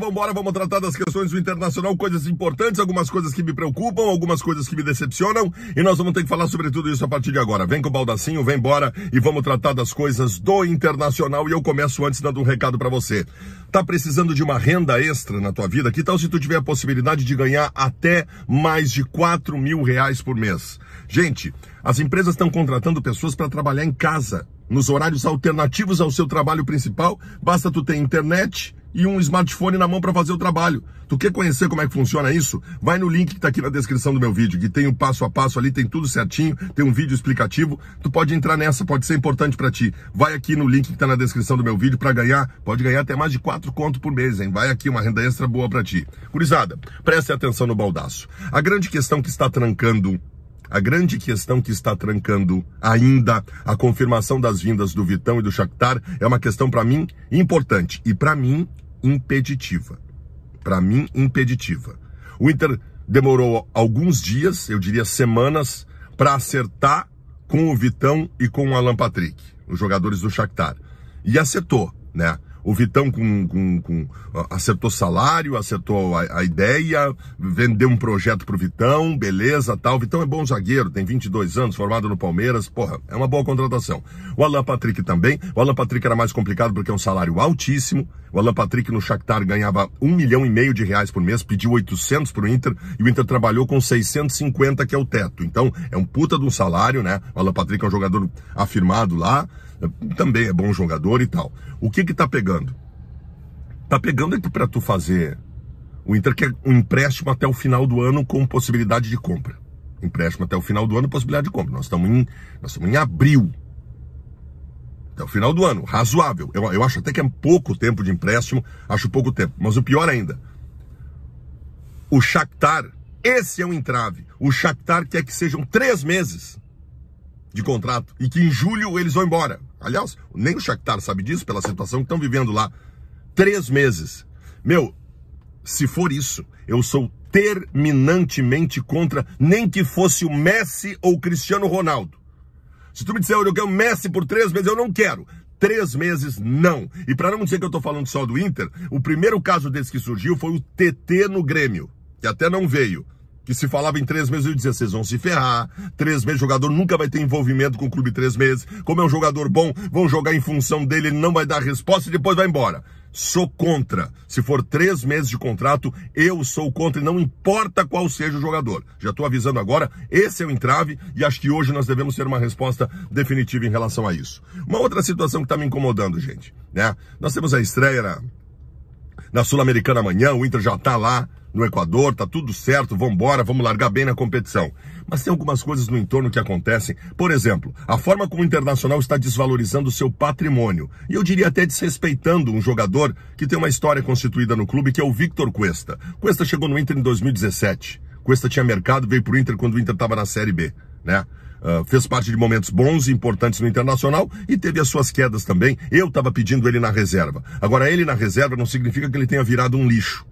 vamos embora, vamos tratar das questões do internacional, coisas importantes, algumas coisas que me preocupam, algumas coisas que me decepcionam, e nós vamos ter que falar sobre tudo isso a partir de agora. Vem com o baldacinho, vem embora e vamos tratar das coisas do internacional. E eu começo antes dando um recado para você. Tá precisando de uma renda extra na tua vida? Que tal se tu tiver a possibilidade de ganhar até mais de 4 mil reais por mês? Gente, as empresas estão contratando pessoas para trabalhar em casa, nos horários alternativos ao seu trabalho principal. Basta tu ter internet, e um smartphone na mão para fazer o trabalho. Tu quer conhecer como é que funciona isso? Vai no link que está aqui na descrição do meu vídeo, que tem o um passo a passo ali, tem tudo certinho, tem um vídeo explicativo. Tu pode entrar nessa, pode ser importante para ti. Vai aqui no link que está na descrição do meu vídeo para ganhar, pode ganhar até mais de 4 conto por mês, hein? Vai aqui uma renda extra boa para ti. Curizada, preste atenção no baldaço. A grande questão que está trancando a grande questão que está trancando ainda a confirmação das vindas do Vitão e do Shakhtar é uma questão para mim importante e para mim impeditiva. Para mim impeditiva. O Inter demorou alguns dias, eu diria semanas, para acertar com o Vitão e com o Alan Patrick, os jogadores do Shakhtar. E acertou, né? O Vitão com, com, com acertou salário, acertou a, a ideia, vendeu um projeto pro Vitão, beleza, tal. O Vitão é bom zagueiro, tem 22 anos, formado no Palmeiras, porra, é uma boa contratação. O Alan Patrick também. O Alan Patrick era mais complicado porque é um salário altíssimo. O Alan Patrick no Shakhtar ganhava um milhão e meio de reais por mês, pediu 800 pro Inter e o Inter trabalhou com 650 que é o teto. Então, é um puta de um salário, né? O Alan Patrick é um jogador afirmado lá, também é bom jogador e tal. O que que tá pegando? Tá pegando aqui é para tu fazer. O Inter quer um empréstimo até o final do ano com possibilidade de compra. Empréstimo até o final do ano, possibilidade de compra. Nós estamos em, nós estamos em abril. Até o final do ano, razoável. Eu, eu acho até que é pouco tempo de empréstimo, acho pouco tempo. Mas o pior ainda, o Shakhtar, esse é um entrave. O Shakhtar quer que sejam três meses de contrato e que em julho eles vão embora. Aliás, nem o Shakhtar sabe disso pela situação que estão vivendo lá. Três meses. Meu, se for isso, eu sou terminantemente contra, nem que fosse o Messi ou o Cristiano Ronaldo. Se tu me disser, eu quero Messi por três meses, eu não quero. Três meses, não. E para não dizer que eu estou falando só do Inter, o primeiro caso desse que surgiu foi o TT no Grêmio, que até não veio que se falava em três meses, eu dizia, vocês vão se ferrar, três meses, jogador nunca vai ter envolvimento com o clube três meses, como é um jogador bom, vão jogar em função dele, ele não vai dar resposta e depois vai embora. Sou contra. Se for três meses de contrato, eu sou contra e não importa qual seja o jogador. Já estou avisando agora, esse é o entrave e acho que hoje nós devemos ter uma resposta definitiva em relação a isso. Uma outra situação que está me incomodando, gente, né? Nós temos a estreia na Sul-Americana amanhã, o Inter já tá lá no Equador, tá tudo certo, vamos embora, vamos largar bem na competição. Mas tem algumas coisas no entorno que acontecem. Por exemplo, a forma como o Internacional está desvalorizando o seu patrimônio. E eu diria até desrespeitando um jogador que tem uma história constituída no clube, que é o Victor Cuesta. Cuesta chegou no Inter em 2017. Cuesta tinha mercado, veio pro Inter quando o Inter estava na Série B né? Uh, fez parte de momentos bons e importantes no Internacional e teve as suas quedas também. Eu estava pedindo ele na reserva. Agora, ele na reserva não significa que ele tenha virado um lixo.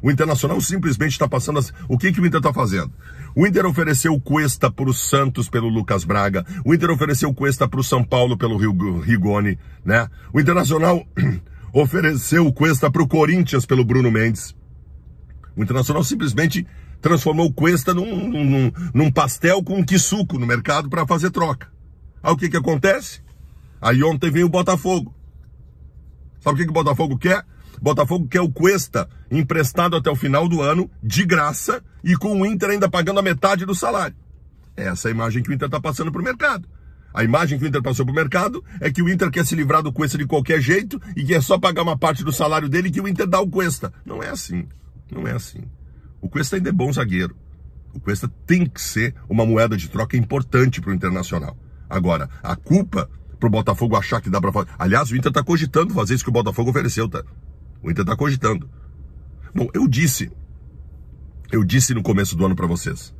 O Internacional simplesmente está passando. As... O que, que o Inter está fazendo? O Inter ofereceu Cuesta para o Santos pelo Lucas Braga. O Inter ofereceu Cuesta para o São Paulo pelo Rio Rigoni, né? O Internacional ofereceu Cuesta para o Corinthians pelo Bruno Mendes. O Internacional simplesmente transformou o Cuesta num, num, num pastel com um suco no mercado para fazer troca. Aí o que, que acontece? Aí ontem veio o Botafogo. Sabe o que, que o Botafogo quer? Botafogo quer o Cuesta emprestado até o final do ano, de graça, e com o Inter ainda pagando a metade do salário. É essa é a imagem que o Inter está passando para o mercado. A imagem que o Inter passou para o mercado é que o Inter quer se livrar do Cuesta de qualquer jeito e que é só pagar uma parte do salário dele que o Inter dá o Cuesta. Não é assim. Não é assim. O Cuesta ainda é bom zagueiro. O Cuesta tem que ser uma moeda de troca importante para o Internacional. Agora, a culpa para o Botafogo achar que dá para fazer. Aliás, o Inter está cogitando fazer isso que o Botafogo ofereceu, tá? O Inter está cogitando. Bom, eu disse, eu disse no começo do ano para vocês,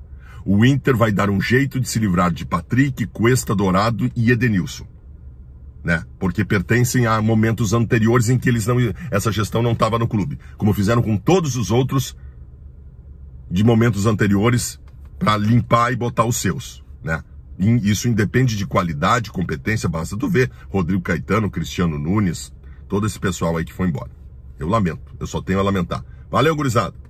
o Inter vai dar um jeito de se livrar de Patrick, Cuesta, Dourado e Edenilson. Né? Porque pertencem a momentos anteriores em que eles não, essa gestão não estava no clube, como fizeram com todos os outros de momentos anteriores para limpar e botar os seus, né? Isso independe de qualidade, competência, basta tu ver Rodrigo Caetano, Cristiano Nunes, todo esse pessoal aí que foi embora. Eu lamento, eu só tenho a lamentar. Valeu, gurizada!